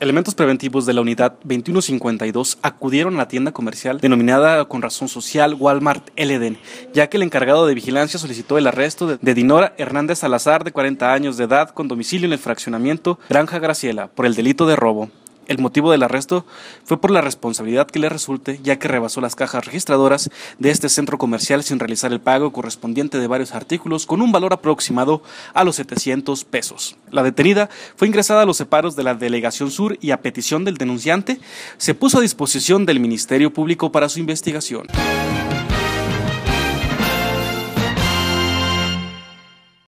Elementos preventivos de la unidad 2152 acudieron a la tienda comercial denominada con razón social Walmart LDN, ya que el encargado de vigilancia solicitó el arresto de Dinora Hernández Salazar, de 40 años de edad, con domicilio en el fraccionamiento Granja Graciela, por el delito de robo. El motivo del arresto fue por la responsabilidad que le resulte, ya que rebasó las cajas registradoras de este centro comercial sin realizar el pago correspondiente de varios artículos con un valor aproximado a los 700 pesos. La detenida fue ingresada a los separos de la Delegación Sur y a petición del denunciante se puso a disposición del Ministerio Público para su investigación.